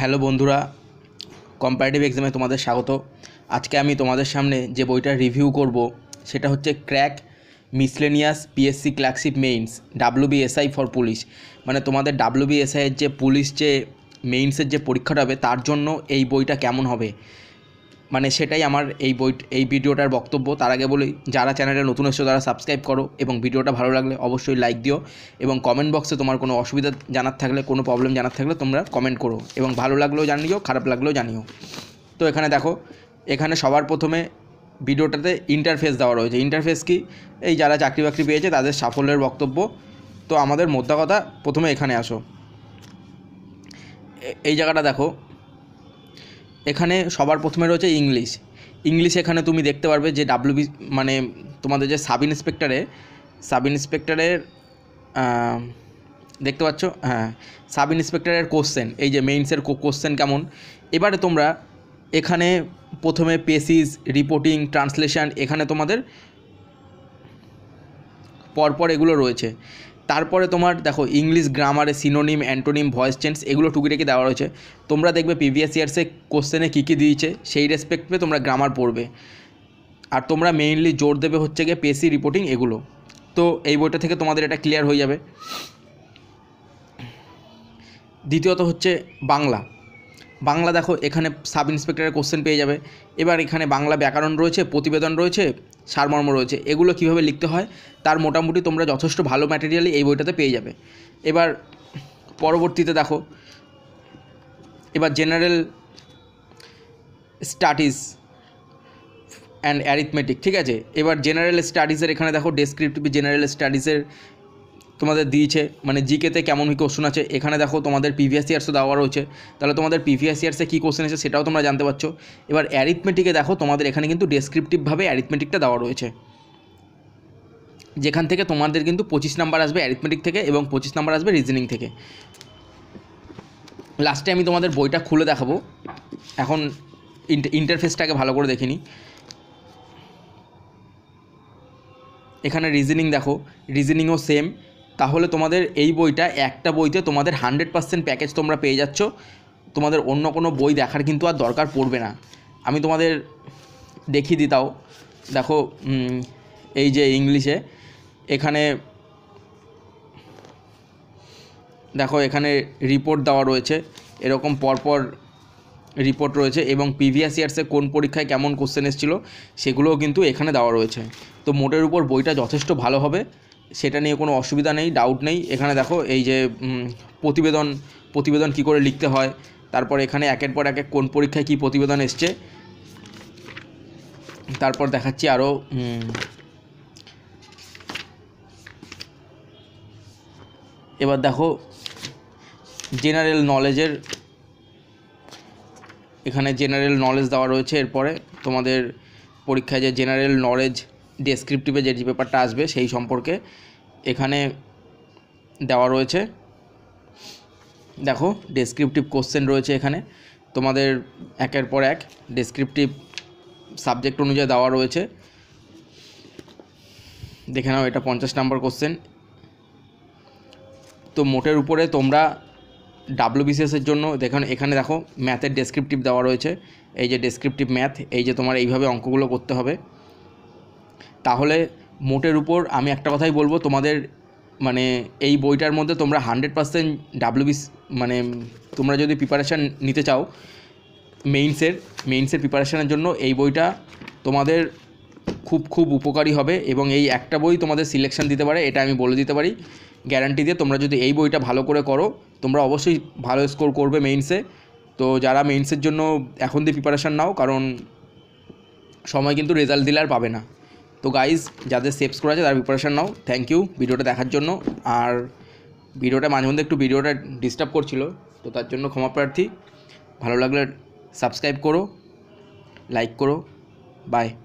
hello বন্ধুরা comparative এক্সামে তোমাদের স্বাগত আজকে আমি তোমাদের সামনে যে বইটা রিভিউ করব সেটা হচ্ছে crack miscellaneous PSC clerkship mains WBSI for police মানে তোমাদের ডাব্লুবিএসআইয়ের যে পুলিশ যে মেইনসের যে পরীক্ষাটা হবে তার জন্য এই বইটা কেমন হবে মানে সেটাই আমার এই বই এই ভিডিওটার বক্তব্য তার আগে বলি যারা চ্যানেলে নতুন এসছো তারা সাবস্ক্রাইব করো এবং ভিডিওটা ভালো লাগলে অবশ্যই লাইক দিও এবং কমেন্ট বক্সে তোমার কোনো অসুবিধা জানার থাকলে কোনো প্রবলেম জানার থাকলে তোমরা কমেন্ট করো এবং ভালো লাগলেও জানিও খারাপ লাগলেও জানিও তো এখানে দেখো এখানে সবার প্রথমে ভিডিওটাতে ইন্টারফেস দেওয়া রয়েছে ইন্টারফেস কি এই যারা চাকরি বাকরি পেয়েছে তাদের সাফল্যের বক্তব্য তো আমাদের মোদ্দা কথা প্রথমে এখানে আসো এই জায়গাটা দেখো এখানে সবার প্রথমে রয়েছে ইংলিশ ইংলিশ এখানে তুমি দেখতে পারবে যে ডাব্লিউবি মানে তোমাদের যে সাব ইন্সপেক্টরে সাব ইন্সপেক্টরের দেখতে পাচ্ছ হ্যাঁ সাব ইন্সপেক্টরের কোশ্চেন এই যে মেইনসের কোশ্চেন কেমন এবারে তোমরা এখানে প্রথমে পেসিস রিপোর্টিং ট্রান্সলেশন এখানে তোমাদের পরপর এগুলো রয়েছে তারপরে তোমার দেখো ইংলিশ গ্রামারে সিনোনিম অ্যান্টোনিম ভয়েস চেঞ্জ এগুলো টুকিটাকি দেওয়া রয়েছে তোমরা দেখবে প্রিভিয়াস ইয়ার্সে কোশ্চেনে কী কী দিয়েছে সেই রেসপেক্টে তোমরা গ্রামার পড়বে আর তোমরা মেইনলি জোর দেবে হচ্ছে গিয়ে পেসি রিপোর্টিং এগুলো তো এই বইটা থেকে তোমাদের এটা ক্লিয়ার হয়ে যাবে দ্বিতীয়ত হচ্ছে বাংলা বাংলা দেখো এখানে সাব ইন্সপেক্টরের কোশ্চেন পেয়ে যাবে এবার এখানে বাংলা ব্যাকরণ রয়েছে প্রতিবেদন রয়েছে সারমর্ম রয়েছে এগুলো কিভাবে লিখতে হয় তার মোটামুটি তোমরা যথেষ্ট ভালো ম্যাটেরিয়ালই এই বইটাতে পেয়ে যাবে এবার পরবর্তীতে দেখো এবার জেনারেল স্টাডিজ অ্যান্ড অ্যারিথমেটিক ঠিক আছে এবার জেনারেল স্টাডিজের এখানে দেখো ডেসক্রিপটিভ জেনারেল স্টাডিজের তোমাদের দিয়েছে মানে জিকেতে কেমন কী কোশ্চেন আছে এখানে দেখো তোমাদের প্রিভিয়াস ইয়ার্সও দেওয়া রয়েছে তাহলে তোমাদের প্রিভিয়াস ইয়ার্সে কী কোশ্চেন আছে সেটাও তোমরা জানতে পারছো এবার অ্যারিথমেটিকে দেখো তোমাদের এখানে কিন্তু ডেসক্রিপটিভভাবে অ্যারিথমেটিকটা দেওয়া রয়েছে যেখান থেকে তোমাদের কিন্তু পঁচিশ নাম্বার আসবে অ্যারিথমেটিক থেকে এবং পঁচিশ নাম্বার আসবে রিজনিং থেকে লাস্টে আমি তোমাদের বইটা খুলে দেখাবো এখন ইন্টারফেসটাকে ভালো করে দেখিনি এখানে রিজনিং দেখো রিজনিংও সেম তাহলে তোমাদের এই বইটা একটা বইতে তোমাদের হান্ড্রেড পার্সেন্ট প্যাকেজ তোমরা পেয়ে যাচ্ছ তোমাদের অন্য কোনো বই দেখার কিন্তু আর দরকার পড়বে না আমি তোমাদের দেখিয়ে দিতাও দেখো এই যে ইংলিশে এখানে দেখো এখানে রিপোর্ট দেওয়া রয়েছে এরকম পরপর রিপোর্ট রয়েছে এবং প্রিভিয়াস ইয়ার্সে কোন পরীক্ষায় কেমন কোশ্চেন এসেছিলো সেগুলোও কিন্তু এখানে দেওয়া রয়েছে তো মোটের উপর বইটা যথেষ্ট ভালো হবে সেটা নিয়ে কোনো অসুবিধা নেই ডাউট নেই এখানে দেখো এই যে প্রতিবেদন প্রতিবেদন কি করে লিখতে হয় তারপর এখানে একের পর এক কোন পরীক্ষায় কি প্রতিবেদন এসছে তারপর দেখাচ্ছি আরও এবার দেখো জেনারেল নলেজের এখানে জেনারেল নলেজ দেওয়া রয়েছে এরপরে তোমাদের পরীক্ষায় যে জেনারেল নলেজ ডেসক্রিপটিভে যে পেপারটা আসবে সেই সম্পর্কে এখানে দেওয়া রয়েছে দেখো ডেসক্রিপটিভ কোশ্চেন রয়েছে এখানে তোমাদের একের পর এক ডেসক্রিপটিভ সাবজেক্ট অনুযায়ী দেওয়া রয়েছে দেখে নাও এটা পঞ্চাশ নাম্বার কোশ্চেন তো মোটের উপরে তোমরা বিসিএসের জন্য দেখানো এখানে দেখো ম্যাথের ডেসক্রিপটিভ দেওয়া রয়েছে এই যে ডেসক্রিপটিভ ম্যাথ এই যে তোমার এইভাবে অঙ্কগুলো করতে হবে তাহলে মোটের উপর আমি একটা কথাই বলবো তোমাদের মানে এই বইটার মধ্যে তোমরা হান্ড্রেড পার্সেন্ট ডাব্লিউবিস মানে তোমরা যদি প্রিপারেশান নিতে চাও মেইনসের মেইনসের প্রিপারেশানের জন্য এই বইটা তোমাদের খুব খুব উপকারী হবে এবং এই একটা বই তোমাদের সিলেকশন দিতে পারে এটা আমি বলে দিতে পারি গ্যারান্টি দিয়ে তোমরা যদি এই বইটা ভালো করে করো তোমরা অবশ্যই ভালো স্কোর করবে মেইনসে তো যারা মেইনসের জন্য এখন দিয়ে প্রিপারেশান নাও কারণ সময় কিন্তু রেজাল্ট দিলে আর পাবে না তো গাইজ যাদের সেভস করে আছে তার প্রিপারেশান নাও থ্যাংক ইউ ভিডিওটা দেখার জন্য আর ভিডিওটা মাঝে মধ্যে একটু ভিডিওটা ডিস্টার্ব করছিল তো তার জন্য ক্ষমা প্রার্থী ভালো লাগলে সাবস্ক্রাইব করো লাইক করো বাই